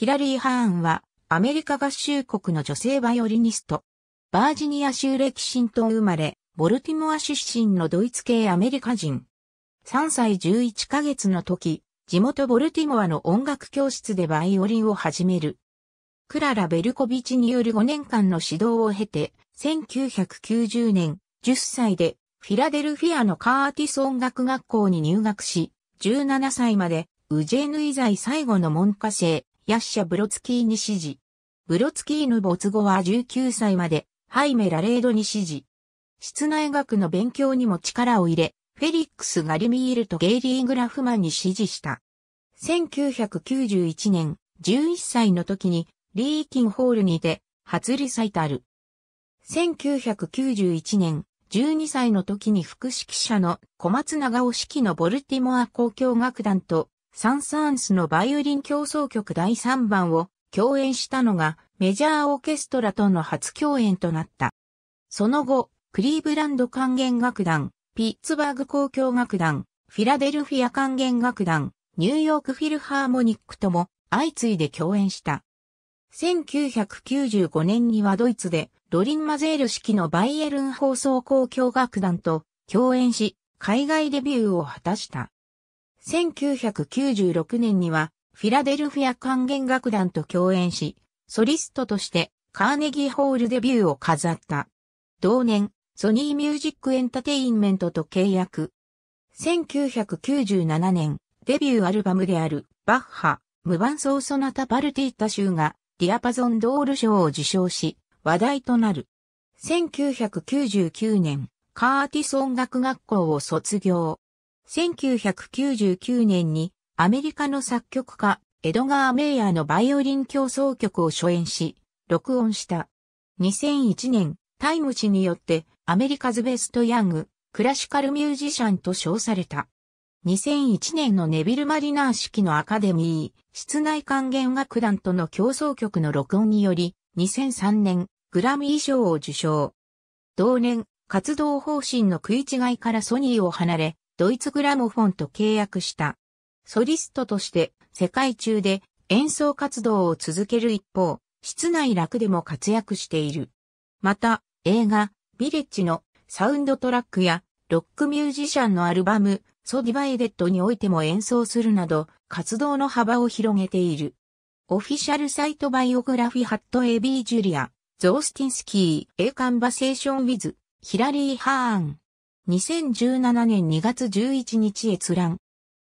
ヒラリー・ハーンは、アメリカ合衆国の女性バイオリニスト。バージニア州レキシントン生まれ、ボルティモア出身のドイツ系アメリカ人。3歳11ヶ月の時、地元ボルティモアの音楽教室でバイオリンを始める。クララ・ベルコビチによる5年間の指導を経て、1990年、10歳で、フィラデルフィアのカーティス音楽学校に入学し、17歳まで、ウジェヌイ在最後の文下生、ヤッシャ・ブロツキーに指示。ブロツキーの没後は19歳まで、ハイメ・ラレードに指示。室内学の勉強にも力を入れ、フェリックス・ガリミールとゲイリー・グラフマンに指示した。1991年、11歳の時に、リーキンホールにて、初リサイタル。1991年、12歳の時に副指揮者の小松長尾式のボルティモア公共楽団とサン・サーンスのバイオリン競奏曲第3番を共演したのがメジャーオーケストラとの初共演となった。その後、クリーブランド管弦楽団、ピッツバーグ交響楽団、フィラデルフィア管弦楽団、ニューヨークフィルハーモニックとも相次いで共演した。1995年にはドイツでドリン・マゼール式のバイエルン放送交響楽団と共演し、海外デビューを果たした。1996年には、フィラデルフィア管弦楽団と共演し、ソリストとしてカーネギーホールデビューを飾った。同年、ソニーミュージックエンタテインメントと契約。1997年、デビューアルバムである、バッハ、無伴奏ソナタパルティータ州が、ディアパゾンドール賞を受賞し、話題となる。1999年、カーティス音楽学校を卒業。1999年にアメリカの作曲家エドガー・メイヤーのバイオリン競争曲を初演し、録音した。2001年、タイム誌によってアメリカズベスト・ヤング、クラシカルミュージシャンと称された。2001年のネビル・マリナー式のアカデミー、室内管弦楽団との競争曲の録音により、2003年、グラミー賞を受賞。同年、活動方針の食い違いからソニーを離れ、ドイツグラモフォンと契約した。ソリストとして世界中で演奏活動を続ける一方、室内楽でも活躍している。また、映画、ビレッジのサウンドトラックやロックミュージシャンのアルバム、ソディバイデッドにおいても演奏するなど、活動の幅を広げている。オフィシャルサイトバイオグラフィハットエビージュリア、ゾースティンスキー、A カンバセーションウィズ、ヒラリー・ハーン。2017年2月11日閲覧。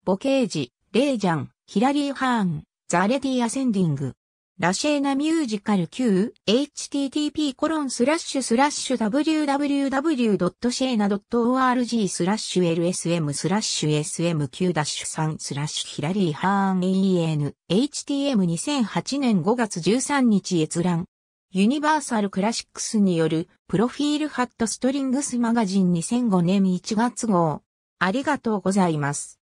ボケージ、レイジャン、ヒラリー・ハーン、ザ・レディ・アセンディング。ラシェーナミュージカル Q、http コロンスラッシュスラッシュ www.shena.org スラッシュ lsm スラッシュ sm9-3 スラッシュヒラリーハーン en htm2008 年5月13日閲覧ユニバーサルクラシックスによる、プロフィールハットストリングスマガジン2005年1月号。ありがとうございます。